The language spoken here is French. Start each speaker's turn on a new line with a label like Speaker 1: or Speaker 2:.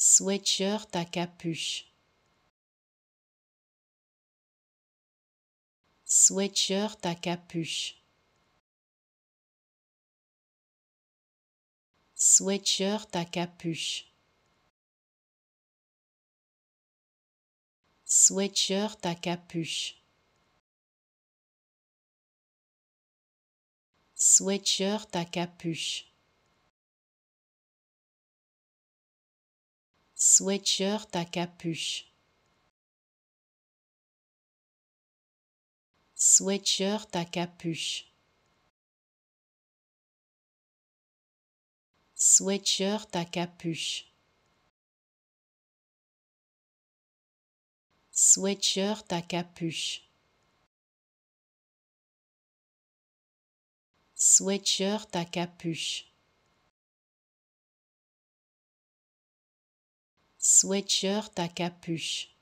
Speaker 1: sweatshirt à capuche, sweatshirt à capuche, sweatshirt à capuche, sweatshirt à capuche. Sweatshirt à capuche. sweatshirt à capuche, sweatshirt à capuche, sweatshirt à capuche, sweatshirt à capuche. sweatshirt à capuche. sweatshirt à capuche.